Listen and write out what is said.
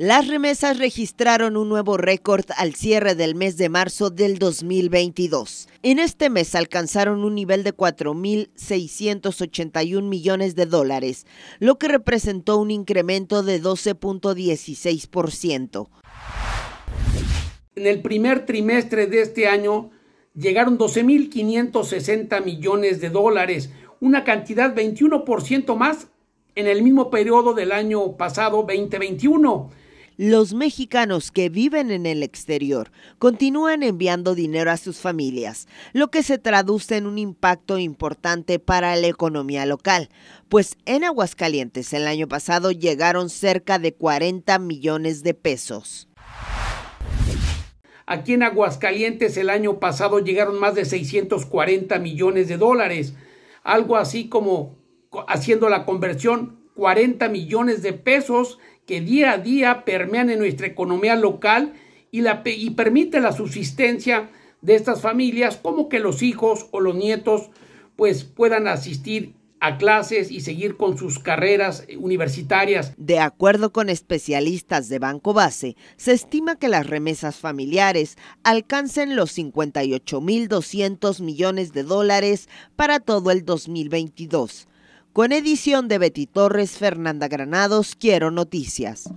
Las remesas registraron un nuevo récord al cierre del mes de marzo del 2022. En este mes alcanzaron un nivel de 4.681 millones de dólares, lo que representó un incremento de 12.16%. En el primer trimestre de este año llegaron 12.560 millones de dólares, una cantidad 21% más en el mismo periodo del año pasado 2021 los mexicanos que viven en el exterior continúan enviando dinero a sus familias, lo que se traduce en un impacto importante para la economía local, pues en Aguascalientes el año pasado llegaron cerca de 40 millones de pesos. Aquí en Aguascalientes el año pasado llegaron más de 640 millones de dólares, algo así como haciendo la conversión 40 millones de pesos que día a día permean en nuestra economía local y, y permite la subsistencia de estas familias, como que los hijos o los nietos pues puedan asistir a clases y seguir con sus carreras universitarias. De acuerdo con especialistas de Banco Base, se estima que las remesas familiares alcancen los 58.200 millones de dólares para todo el 2022 con edición de Betty Torres, Fernanda Granados, Quiero Noticias.